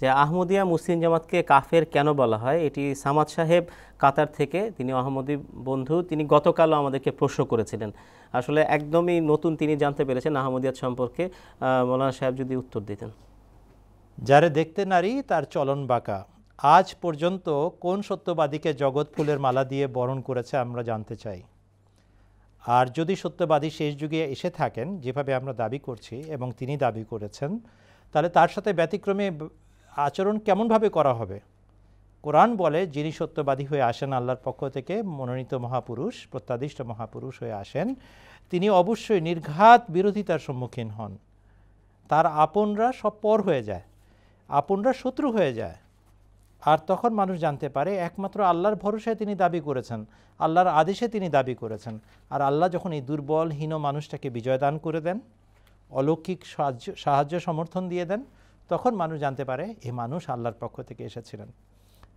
যে আহমদিয়া মুসলিম জামাতকে কাফের কেন বলা হয় এটি সামাদ সাহেব কাতার থেকে তিনি আহমদি বন্ধু তিনি গতকালও আমাদেরকে প্রশ্ন করেছিলেন আসলে একদমই নতুন তিনি জানতে পেরেছেন আহমদিয়াত সম্পর্কে মৌলানা সাহেব যদি উত্তর দিতেন যারে দেখতে নারী তার চলন বাঁকা আজ পর্যন্ত কোন সত্যবাদীকে জগৎ ফুলের মালা দিয়ে বরণ করেছে আমরা জানতে চাই আর যদি সত্যবাদী শেষ যুগে এসে থাকেন যেভাবে আমরা দাবি করছি এবং তিনি দাবি করেছেন তাহলে তার সাথে ব্যতিক্রমে আচরণ কেমনভাবে করা হবে কোরআন বলে যিনি সত্যবাদী হয়ে আসেন আল্লাহর পক্ষ থেকে মনোনীত মহাপুরুষ প্রত্যাদিষ্ট মহাপুরুষ হয়ে আসেন তিনি অবশ্যই নির্ঘাত বিরোধিতার সম্মুখীন হন তার আপনরা সব পর হয়ে যায় আপনরা শত্রু হয়ে যায় আর তখন মানুষ জানতে পারে একমাত্র আল্লাহর ভরসায় তিনি দাবি করেছেন আল্লাহর আদেশে তিনি দাবি করেছেন আর আল্লাহ যখন এই দুর্বলহীন মানুষটাকে বিজয় দান করে দেন অলৌকিক সাহায্য সাহায্য সমর্থন দিয়ে দেন তখন মানুষ জানতে পারে এ মানুষ আল্লাহর পক্ষ থেকে এসেছিলেন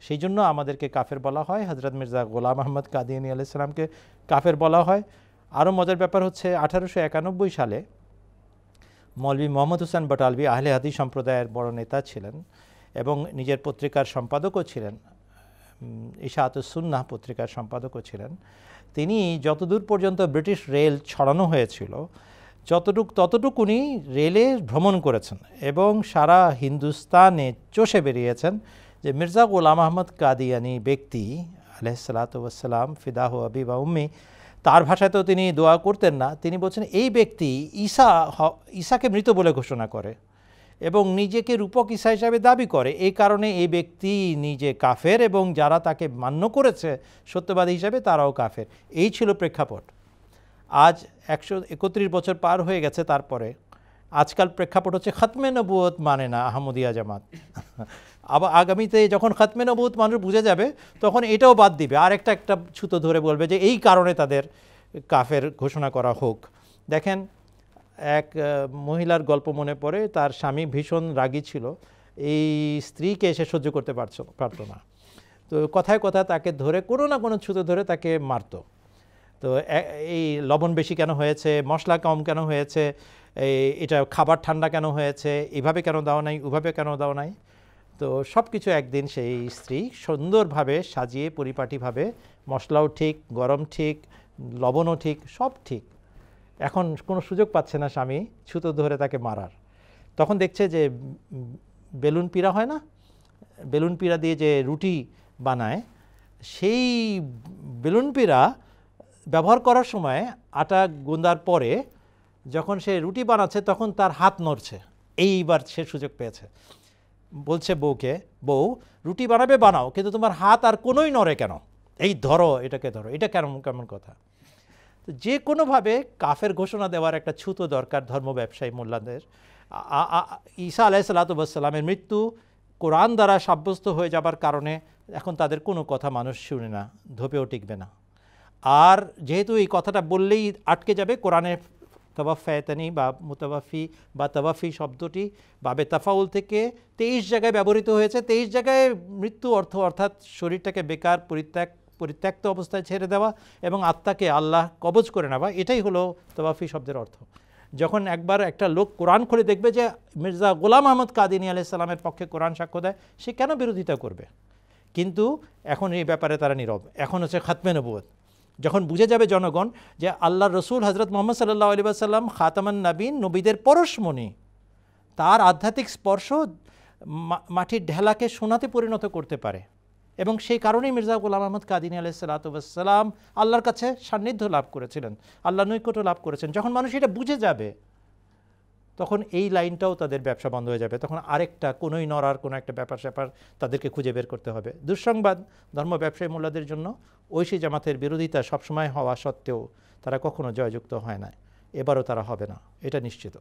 সেই জন্য আমাদেরকে কাফের বলা হয় হজরত মির্জা গোলাম আহমদ কাদিয়ানি আলাইসালামকে কাফের বলা হয় আরও মজার ব্যাপার হচ্ছে আঠারোশো একানব্বই সালে মৌলী মোহাম্মদ হোসেন বটালবি আহলে হাদি সম্প্রদায়ের বড় নেতা ছিলেন এবং নিজের পত্রিকার সম্পাদকও ছিলেন ইশাত সুন্না পত্রিকার সম্পাদকও ছিলেন তিনি যতদূর পর্যন্ত ব্রিটিশ রেল ছড়ানো হয়েছিল যতটুক ততটুকুনি রেলে ভ্রমণ করেছেন এবং সারা হিন্দুস্তানে চষে বেরিয়েছেন যে মির্জা গোলাম আহমদ কাদিয়ানি ব্যক্তি আলহসালাতাম ফিদাহ আবি বা উম্মি তার ভাষায় তো তিনি দোয়া করতেন না তিনি বলছেন এই ব্যক্তি ঈশা ঈশাকে মৃত বলে ঘোষণা করে এবং নিজেকে রূপক ঈশা হিসাবে দাবি করে এই কারণে এই ব্যক্তি নিজে কাফের এবং যারা তাকে মান্য করেছে সত্যবাদী হিসাবে তারাও কাফের এই ছিল প্রেক্ষাপট আজ একশো একত্রিশ বছর পার হয়ে গেছে তারপরে আজকাল প্রেক্ষাপট হচ্ছে খাতমে নবুয়ত মানে না আহমদিয়া জামাত আবার আগামীতে যখন খাতমে নবুয়ত মানুষ বুঝে যাবে তখন এটাও বাদ দিবে আর একটা একটা ছুতো ধরে বলবে যে এই কারণে তাদের কাফের ঘোষণা করা হোক দেখেন এক মহিলার গল্প মনে পড়ে তার স্বামী ভীষণ রাগী ছিল এই স্ত্রীকে এসে সহ্য করতে পারছ পারত না তো কথায় কথায় তাকে ধরে কোনো না কোনো ছুতো ধরে তাকে মারতো তো এই লবণ বেশি কেন হয়েছে মশলা কম কেন হয়েছে এটা খাবার ঠান্ডা কেন হয়েছে এভাবে কেন দেওয়া নাই ওভাবে কেন দেওয়া নাই তো সব কিছু একদিন সেই স্ত্রী সুন্দরভাবে সাজিয়ে পরিপাটিভাবে মশলাও ঠিক গরম ঠিক লবণও ঠিক সব ঠিক এখন কোনো সুযোগ পাচ্ছে না স্বামী ছুতো ধরে তাকে মারার তখন দেখছে যে বেলুন পিড়া হয় না বেলুন পিড়া দিয়ে যে রুটি বানায় সেই বেলুন পিড়া ব্যবহার করার সময় আটা গুন্দার পরে যখন সে রুটি বানাচ্ছে তখন তার হাত নড়ছে এইবার সে সুযোগ পেয়েছে বলছে বউকে বউ রুটি বানাবে বানাও কিন্তু তোমার হাত আর কোনোই নড়ে কেন এই ধরো এটাকে ধরো এটা কেমন কেমন কথা তো যে কোনোভাবে কাফের ঘোষণা দেওয়ার একটা ছুতো দরকার ধর্ম ব্যবসায়ী মোল্লাদের ঈসা আলাহ মৃত্যু কোরআন দ্বারা সাব্যস্ত হয়ে যাবার কারণে এখন তাদের কোনো কথা মানুষ শুনে না ধোপেও টিকবে না আর যেহেতু এই কথাটা বললেই আটকে যাবে কোরআনের তবাফায়তানি বা মুতাবাফি বা তবাফি শব্দটি বা বেতাফাউল থেকে তেইশ জায়গায় ব্যবহৃত হয়েছে তেইশ জায়গায় মৃত্যু অর্থ অর্থাৎ শরীরটাকে বেকার পরিত্যাগ পরিত্যক্ত অবস্থায় ছেড়ে দেওয়া এবং আত্মাকে আল্লাহ কবজ করে নেওয়া এটাই হলো তবাফি শব্দের অর্থ যখন একবার একটা লোক কোরআন খুলে দেখবে যে মির্জা গোলাম আহমদ কাদিনী আলাইসাল্লামের পক্ষে কোরআন সাক্ষ্য দেয় সে কেন বিরোধিতা করবে কিন্তু এখন এই ব্যাপারে তারা নীরব এখন হচ্ছে খাতমে নবুয় যখন বুঝে যাবে জনগণ যে আল্লাহ রসুল হজরত মোহাম্মদ সাল্লাহ আলী আসাল্লাম খাতামান নবীন নবীদের পরশমণি তার আধ্যাত্মিক স্পর্শ মাটির ঢেলাকে সোনাতে পরিণত করতে পারে এবং সেই কারণেই মির্জা গুলাম আহমদ কাদিনী আলাহ সালাতাম আল্লাহর কাছে সান্নিধ্য লাভ করেছিলেন আল্লাহ নৈকট্য লাভ করেছেন যখন মানুষ এটা বুঝে যাবে তখন এই লাইনটাও তাদের ব্যবসা বন্ধ হয়ে যাবে তখন আরেকটা কোনোই নড়ার কোনো একটা ব্যাপার স্যাপার তাদেরকে খুঁজে বের করতে হবে দুঃসংবাদ ধর্ম ব্যবসায়ী মূল্যদের জন্য ঐশী জামাতের বিরোধিতা সবসময় হওয়া সত্ত্বেও তারা কখনো জয়যুক্ত হয় না এবারও তারা হবে না এটা নিশ্চিত